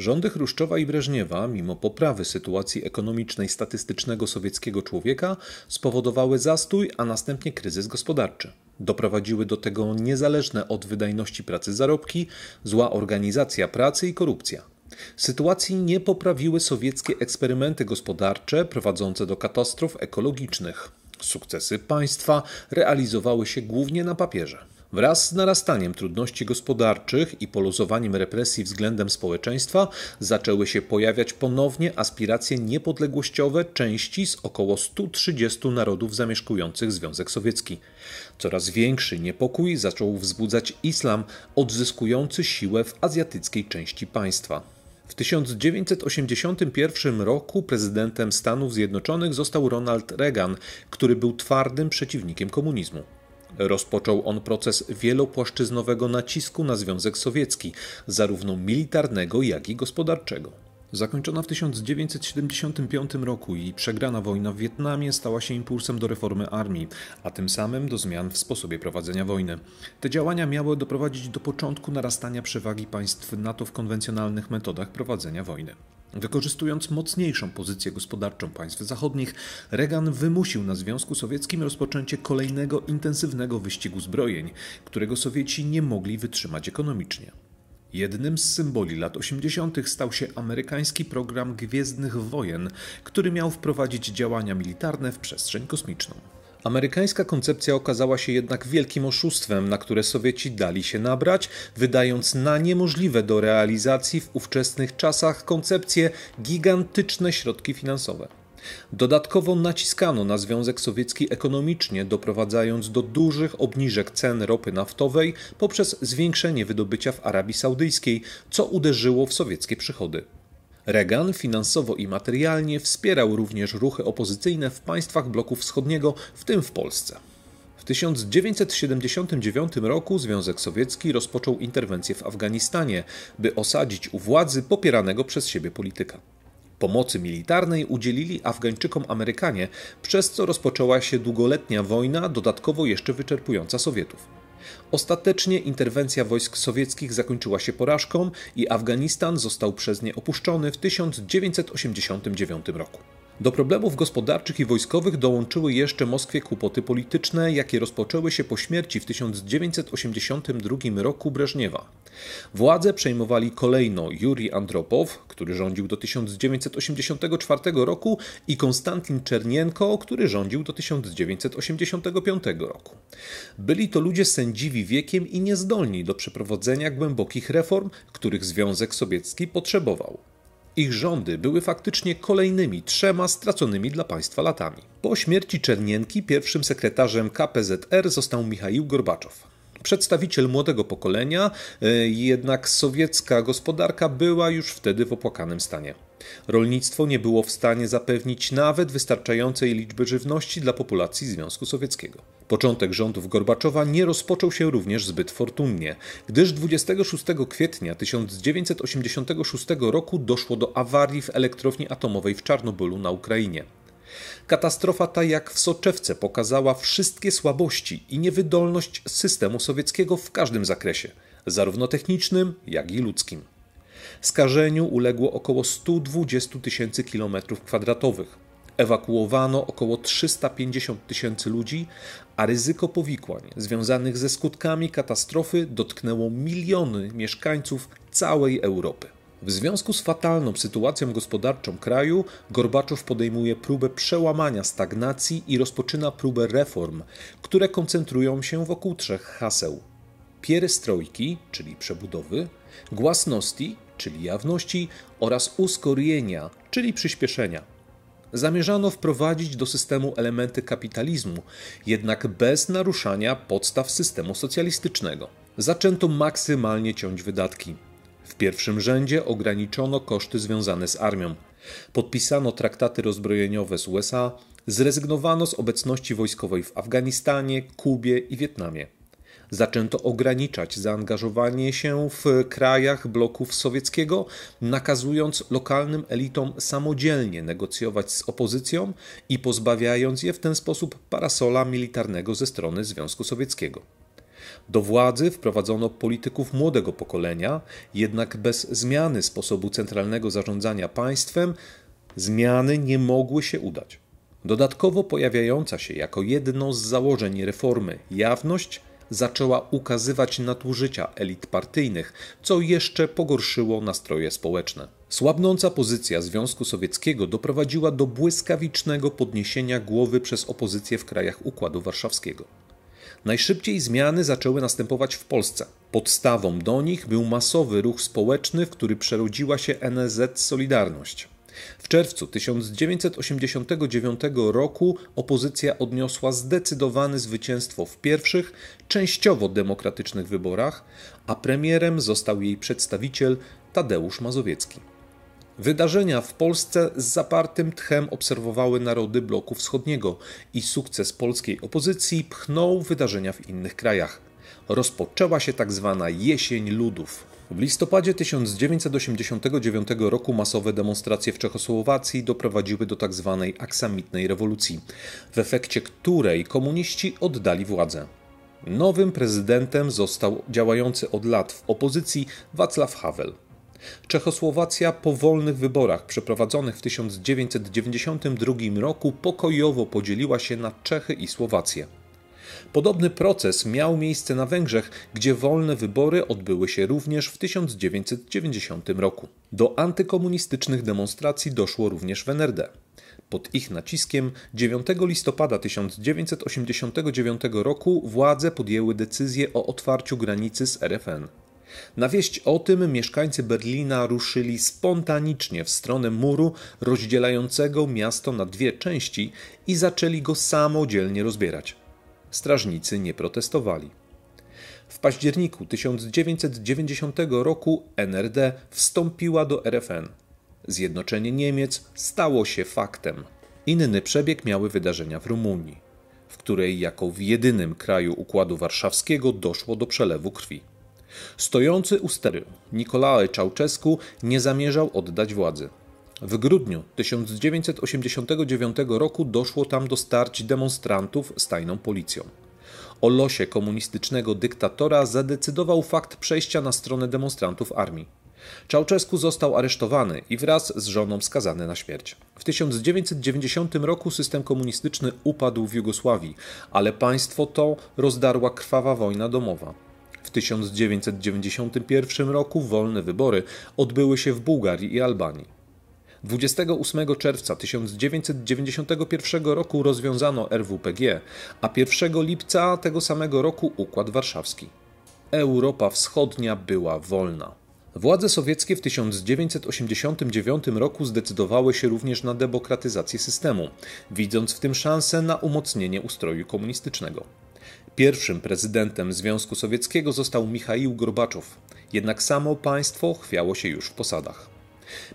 Rządy Chruszczowa i Breżniewa, mimo poprawy sytuacji ekonomicznej statystycznego sowieckiego człowieka, spowodowały zastój, a następnie kryzys gospodarczy. Doprowadziły do tego niezależne od wydajności pracy zarobki, zła organizacja pracy i korupcja. Sytuacji nie poprawiły sowieckie eksperymenty gospodarcze prowadzące do katastrof ekologicznych. Sukcesy państwa realizowały się głównie na papierze. Wraz z narastaniem trudności gospodarczych i poluzowaniem represji względem społeczeństwa zaczęły się pojawiać ponownie aspiracje niepodległościowe części z około 130 narodów zamieszkujących Związek Sowiecki. Coraz większy niepokój zaczął wzbudzać islam odzyskujący siłę w azjatyckiej części państwa. W 1981 roku prezydentem Stanów Zjednoczonych został Ronald Reagan, który był twardym przeciwnikiem komunizmu. Rozpoczął on proces wielopłaszczyznowego nacisku na Związek Sowiecki, zarówno militarnego, jak i gospodarczego. Zakończona w 1975 roku i przegrana wojna w Wietnamie stała się impulsem do reformy armii, a tym samym do zmian w sposobie prowadzenia wojny. Te działania miały doprowadzić do początku narastania przewagi państw NATO w konwencjonalnych metodach prowadzenia wojny. Wykorzystując mocniejszą pozycję gospodarczą państw zachodnich, Reagan wymusił na Związku Sowieckim rozpoczęcie kolejnego intensywnego wyścigu zbrojeń, którego Sowieci nie mogli wytrzymać ekonomicznie. Jednym z symboli lat 80. stał się amerykański program Gwiezdnych Wojen, który miał wprowadzić działania militarne w przestrzeń kosmiczną. Amerykańska koncepcja okazała się jednak wielkim oszustwem, na które Sowieci dali się nabrać, wydając na niemożliwe do realizacji w ówczesnych czasach koncepcje gigantyczne środki finansowe. Dodatkowo naciskano na Związek Sowiecki ekonomicznie, doprowadzając do dużych obniżek cen ropy naftowej poprzez zwiększenie wydobycia w Arabii Saudyjskiej, co uderzyło w sowieckie przychody. Reagan finansowo i materialnie wspierał również ruchy opozycyjne w państwach bloku wschodniego, w tym w Polsce. W 1979 roku Związek Sowiecki rozpoczął interwencję w Afganistanie, by osadzić u władzy popieranego przez siebie polityka. Pomocy militarnej udzielili Afgańczykom Amerykanie, przez co rozpoczęła się długoletnia wojna, dodatkowo jeszcze wyczerpująca Sowietów. Ostatecznie interwencja wojsk sowieckich zakończyła się porażką i Afganistan został przez nie opuszczony w 1989 roku. Do problemów gospodarczych i wojskowych dołączyły jeszcze Moskwie kłopoty polityczne, jakie rozpoczęły się po śmierci w 1982 roku Breżniewa. Władze przejmowali kolejno Juri Andropow, który rządził do 1984 roku i Konstantin Czernienko, który rządził do 1985 roku. Byli to ludzie sędziwi wiekiem i niezdolni do przeprowadzenia głębokich reform, których Związek Sowiecki potrzebował. Ich rządy były faktycznie kolejnymi trzema straconymi dla państwa latami. Po śmierci Czernienki pierwszym sekretarzem KPZR został Michaił Gorbaczow. Przedstawiciel młodego pokolenia, e, jednak sowiecka gospodarka była już wtedy w opłakanym stanie. Rolnictwo nie było w stanie zapewnić nawet wystarczającej liczby żywności dla populacji Związku Sowieckiego. Początek rządów Gorbaczowa nie rozpoczął się również zbyt fortunnie, gdyż 26 kwietnia 1986 roku doszło do awarii w elektrowni atomowej w Czarnobylu na Ukrainie. Katastrofa ta, jak w soczewce, pokazała wszystkie słabości i niewydolność systemu sowieckiego w każdym zakresie, zarówno technicznym, jak i ludzkim. Skażeniu uległo około 120 tysięcy kilometrów kwadratowych. Ewakuowano około 350 tysięcy ludzi, a ryzyko powikłań związanych ze skutkami katastrofy dotknęło miliony mieszkańców całej Europy. W związku z fatalną sytuacją gospodarczą kraju, Gorbaczow podejmuje próbę przełamania stagnacji i rozpoczyna próbę reform, które koncentrują się wokół trzech haseł: pierestrojki, czyli przebudowy, głasności, czyli jawności, oraz uskorienia, czyli przyspieszenia. Zamierzano wprowadzić do systemu elementy kapitalizmu, jednak bez naruszania podstaw systemu socjalistycznego. Zaczęto maksymalnie ciąć wydatki. W pierwszym rzędzie ograniczono koszty związane z armią. Podpisano traktaty rozbrojeniowe z USA, zrezygnowano z obecności wojskowej w Afganistanie, Kubie i Wietnamie zaczęto ograniczać zaangażowanie się w krajach bloków sowieckiego, nakazując lokalnym elitom samodzielnie negocjować z opozycją i pozbawiając je w ten sposób parasola militarnego ze strony Związku Sowieckiego. Do władzy wprowadzono polityków młodego pokolenia, jednak bez zmiany sposobu centralnego zarządzania państwem zmiany nie mogły się udać. Dodatkowo pojawiająca się jako jedno z założeń reformy jawność zaczęła ukazywać nadużycia elit partyjnych, co jeszcze pogorszyło nastroje społeczne. Słabnąca pozycja Związku Sowieckiego doprowadziła do błyskawicznego podniesienia głowy przez opozycję w krajach Układu Warszawskiego. Najszybciej zmiany zaczęły następować w Polsce. Podstawą do nich był masowy ruch społeczny, w który przerodziła się NZ Solidarność. W czerwcu 1989 roku opozycja odniosła zdecydowane zwycięstwo w pierwszych, częściowo demokratycznych wyborach, a premierem został jej przedstawiciel Tadeusz Mazowiecki. Wydarzenia w Polsce z zapartym tchem obserwowały narody bloku wschodniego i sukces polskiej opozycji pchnął wydarzenia w innych krajach. Rozpoczęła się tak zwana jesień ludów. W listopadzie 1989 roku masowe demonstracje w Czechosłowacji doprowadziły do tzw. Tak aksamitnej rewolucji, w efekcie której komuniści oddali władzę. Nowym prezydentem został działający od lat w opozycji Václav Havel. Czechosłowacja po wolnych wyborach przeprowadzonych w 1992 roku pokojowo podzieliła się na Czechy i Słowację. Podobny proces miał miejsce na Węgrzech, gdzie wolne wybory odbyły się również w 1990 roku. Do antykomunistycznych demonstracji doszło również w NRD. Pod ich naciskiem 9 listopada 1989 roku władze podjęły decyzję o otwarciu granicy z RFN. Na wieść o tym mieszkańcy Berlina ruszyli spontanicznie w stronę muru rozdzielającego miasto na dwie części i zaczęli go samodzielnie rozbierać strażnicy nie protestowali. W październiku 1990 roku NRD wstąpiła do RFN. Zjednoczenie Niemiec stało się faktem. Inny przebieg miały wydarzenia w Rumunii, w której jako w jedynym kraju Układu Warszawskiego doszło do przelewu krwi. Stojący u steru Nikolae Czałczesku nie zamierzał oddać władzy. W grudniu 1989 roku doszło tam do starć demonstrantów z tajną policją. O losie komunistycznego dyktatora zadecydował fakt przejścia na stronę demonstrantów armii. Czałczesku został aresztowany i wraz z żoną skazany na śmierć. W 1990 roku system komunistyczny upadł w Jugosławii, ale państwo to rozdarła krwawa wojna domowa. W 1991 roku wolne wybory odbyły się w Bułgarii i Albanii. 28 czerwca 1991 roku rozwiązano RWPG, a 1 lipca tego samego roku Układ Warszawski. Europa Wschodnia była wolna. Władze sowieckie w 1989 roku zdecydowały się również na demokratyzację systemu, widząc w tym szansę na umocnienie ustroju komunistycznego. Pierwszym prezydentem Związku Sowieckiego został Michaił Gorbaczow, jednak samo państwo chwiało się już w posadach.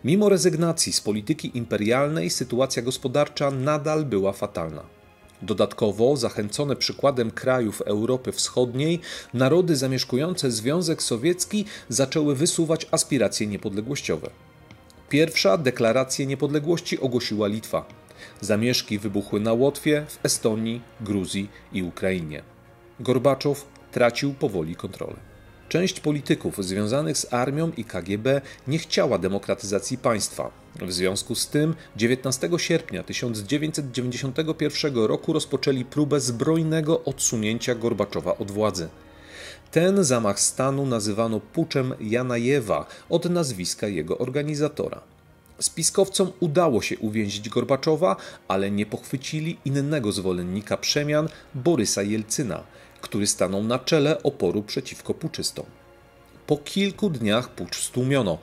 Mimo rezygnacji z polityki imperialnej, sytuacja gospodarcza nadal była fatalna. Dodatkowo, zachęcone przykładem krajów Europy Wschodniej, narody zamieszkujące Związek Sowiecki zaczęły wysuwać aspiracje niepodległościowe. Pierwsza deklarację niepodległości ogłosiła Litwa. Zamieszki wybuchły na Łotwie, w Estonii, Gruzji i Ukrainie. Gorbaczow tracił powoli kontrolę. Część polityków związanych z armią i KGB nie chciała demokratyzacji państwa. W związku z tym 19 sierpnia 1991 roku rozpoczęli próbę zbrojnego odsunięcia Gorbaczowa od władzy. Ten zamach stanu nazywano puczem Janajewa od nazwiska jego organizatora. Spiskowcom udało się uwięzić Gorbaczowa, ale nie pochwycili innego zwolennika przemian Borysa Jelcyna, który stanął na czele oporu przeciwko puczystom. Po kilku dniach pucz stłumiono,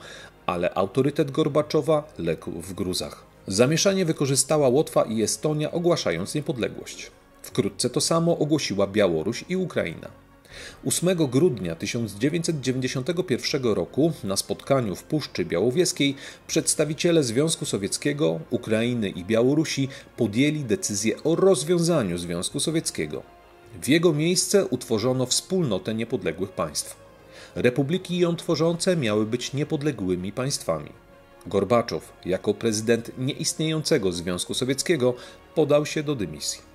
ale autorytet Gorbaczowa legł w gruzach. Zamieszanie wykorzystała Łotwa i Estonia, ogłaszając niepodległość. Wkrótce to samo ogłosiła Białoruś i Ukraina. 8 grudnia 1991 roku na spotkaniu w Puszczy Białowieskiej przedstawiciele Związku Sowieckiego, Ukrainy i Białorusi podjęli decyzję o rozwiązaniu Związku Sowieckiego. W jego miejsce utworzono wspólnotę niepodległych państw. Republiki ją tworzące miały być niepodległymi państwami. Gorbaczow, jako prezydent nieistniejącego Związku Sowieckiego, podał się do dymisji.